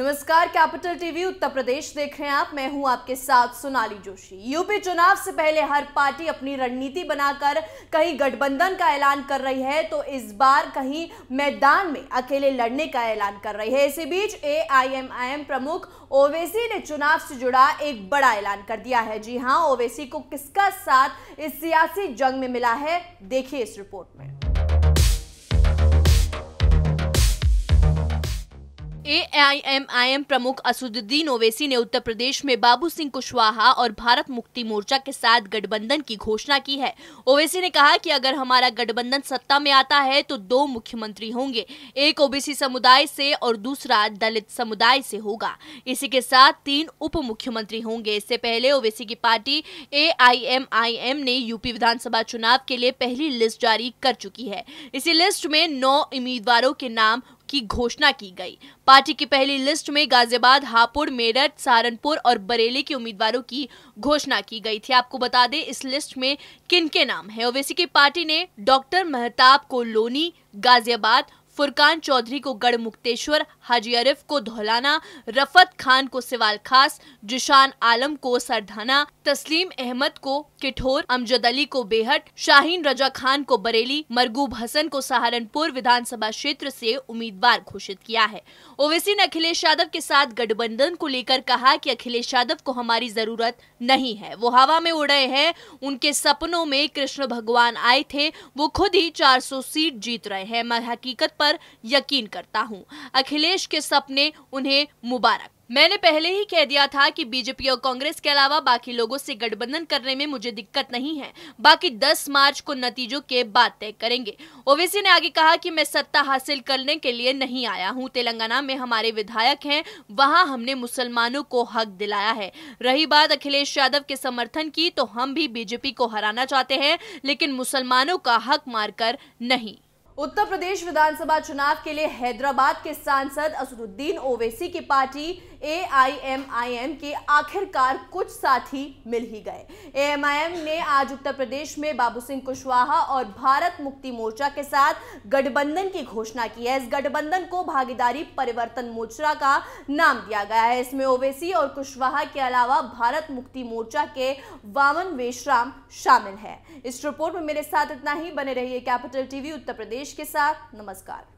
नमस्कार capital TV उत्तर प्रदेश देख रहे हैं आप मैं हूं आपके साथ सोनाली जोशी यूपी चुनाव से पहले हर पार्टी अपनी रणनीति बनाकर कहीं गठबंधन का ऐलान कर रही है तो इस बार कहीं मैदान में अकेले लड़ने का ऐलान कर रही है इसी बीच एआईएमआईएम प्रमुख ओवेसी ने चुनाव से जुड़ा एक बड़ा ऐलान कर दिया है जी हाँ ओवेसी को किसका साथ इस सियासी जंग में मिला है देखिए इस रिपोर्ट में एआईएमआईएम प्रमुख असुद्दीन ओवैसी ने उत्तर प्रदेश में बाबू सिंह कुशवाहा और भारत मुक्ति मोर्चा के साथ गठबंधन की घोषणा की है ओवैसी ने कहा कि अगर हमारा गठबंधन सत्ता में आता है तो दो मुख्यमंत्री होंगे एक ओबीसी समुदाय से और दूसरा दलित समुदाय से होगा इसी के साथ तीन उप मुख्यमंत्री होंगे इससे पहले ओवैसी की पार्टी एम ने यूपी विधानसभा चुनाव के लिए पहली लिस्ट जारी कर चुकी है इसी लिस्ट में नौ उम्मीदवारों के नाम की घोषणा की गई पार्टी की पहली लिस्ट में गाजियाबाद हापुड़ मेरठ सहारनपुर और बरेली के उम्मीदवारों की घोषणा की गई थी आपको बता दें इस लिस्ट में किन के नाम है ओवैसी की पार्टी ने डॉक्टर महताब को लोनी गाजियाबाद फुरकान चौधरी को गढ़ मुक्तेश्वर हाजी अरिफ को धौलाना रफत खान को सिवाल खास जिशान आलम को सरधाना तस्लीम अहमद को किठोर अमजद अली को बेहट शाहीन रजा खान को बरेली मरगूब हसन को सहारनपुर विधानसभा क्षेत्र से उम्मीदवार घोषित किया है ओवैसी ने अखिलेश यादव के साथ गठबंधन को लेकर कहा कि अखिलेश यादव को हमारी जरूरत नहीं है वो हवा में उड़े हैं उनके सपनों में कृष्ण भगवान आए थे वो खुद ही 400 सीट जीत रहे हैं मगर हकीकत पर पर यकीन करता हूं अखिलेश के सपने उन्हें मुबारक मैंने पहले ही कह दिया था कि बीजेपी और कांग्रेस के अलावा बाकी लोगों से गठबंधन करने में मुझे दिक्कत नहीं है बाकी 10 मार्च को नतीजों के बाद तय करेंगे ओवैसी ने आगे कहा कि मैं सत्ता हासिल करने के लिए नहीं आया हूं तेलंगाना में हमारे विधायक हैं वहां हमने मुसलमानों को हक दिलाया है रही बात अखिलेश यादव के समर्थन की तो हम भी बीजेपी को हराना चाहते हैं लेकिन मुसलमानों का हक मारकर नहीं उत्तर प्रदेश विधानसभा चुनाव के लिए हैदराबाद के सांसद असदुद्दीन ओवैसी की पार्टी एआईएमआईएम के आखिरकार कुछ साथी मिल ही गए एएमआईएम ने आज उत्तर प्रदेश में बाबू सिंह कुशवाहा और भारत मुक्ति मोर्चा के साथ गठबंधन की घोषणा की है इस गठबंधन को भागीदारी परिवर्तन मोर्चा का नाम दिया गया है इसमें ओवैसी और कुशवाहा के अलावा भारत मुक्ति मोर्चा के वामन वेशराम शामिल है इस रिपोर्ट में मेरे साथ इतना ही बने रही कैपिटल टीवी उत्तर प्रदेश देश के साथ नमस्कार